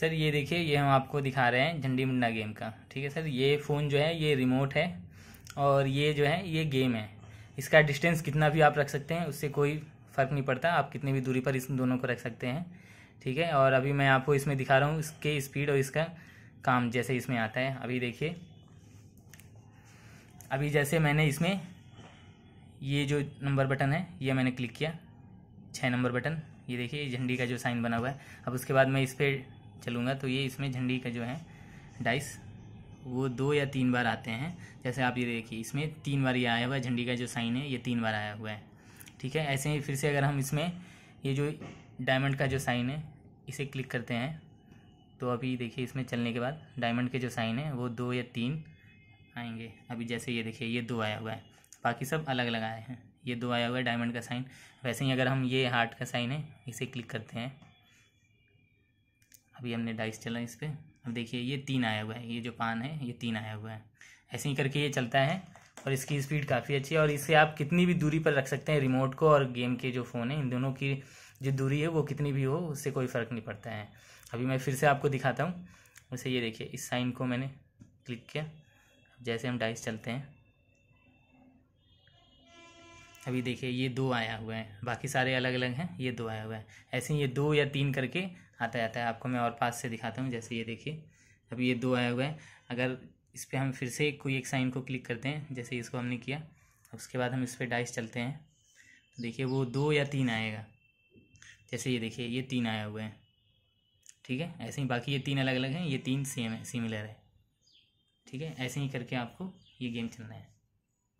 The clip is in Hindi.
सर ये देखिए ये हम आपको दिखा रहे हैं झंडी मुंडा गेम का ठीक है सर ये फ़ोन जो है ये रिमोट है और ये जो है ये गेम है इसका डिस्टेंस कितना भी आप रख सकते हैं उससे कोई फ़र्क नहीं पड़ता आप कितनी भी दूरी पर इस दोनों को रख सकते हैं ठीक है और अभी मैं आपको इसमें दिखा रहा हूँ इसके स्पीड और इसका काम जैसे इसमें आता है अभी देखिए अभी जैसे मैंने इसमें ये जो नंबर बटन है ये मैंने क्लिक किया छः नंबर बटन ये देखिए झंडी का जो साइन बना हुआ है अब उसके बाद मैं इस पर चलूँगा तो ये इसमें झंडी का जो है डाइस वो दो या तीन बार आते हैं जैसे आप ये देखिए इसमें तीन बार ये आया हुआ है झंडी का जो साइन है ये तीन बार आया हुआ है ठीक है ऐसे ही फिर से अगर हम इसमें ये जो डायमंड का जो साइन है इसे क्लिक करते हैं तो अभी देखिए इसमें चलने के बाद डायमंड के जो साइन है वो दो या तीन आएंगे अभी जैसे ये देखिए ये दो आया हुआ है बाकी सब अलग अलग आए हैं ये दो आया हुआ है डायमंड का साइन वैसे ही अगर हम ये हार्ट का साइन है इसे क्लिक करते हैं अभी हमने डाइस चला इस पर अब देखिए ये तीन आया हुआ है ये जो पान है ये तीन आया हुआ है ऐसे ही करके ये चलता है और इसकी स्पीड काफ़ी अच्छी है और इसे आप कितनी भी दूरी पर रख सकते हैं रिमोट को और गेम के जो फ़ोन है इन दोनों की जो दूरी है वो कितनी भी हो उससे कोई फ़र्क नहीं पड़ता है अभी मैं फिर से आपको दिखाता हूँ वैसे ये देखिए इस साइन को मैंने क्लिक किया जैसे हम डाइस चलते हैं अभी देखिए ये दो आया हुआ है बाकी सारे अलग अलग हैं ये दो आया हुआ है ऐसे ही ये दो या तीन करके आता जाता है आपको मैं और पास से दिखाता हूँ जैसे ये देखिए अभी ये दो आया हुआ है अगर इस पर हम फिर से कोई एक साइन को क्लिक करते हैं जैसे इसको हमने किया उसके बाद हम इस पर डाइस चलते हैं तो देखिए वो दो या तीन आएगा जैसे ये देखिए ये तीन आया हुआ है ठीक है ऐसे ही बाकी ये तीन अलग अलग हैं ये तीन सेम है सिमिलर है ठीक है ऐसे ही करके आपको ये गेम चलना है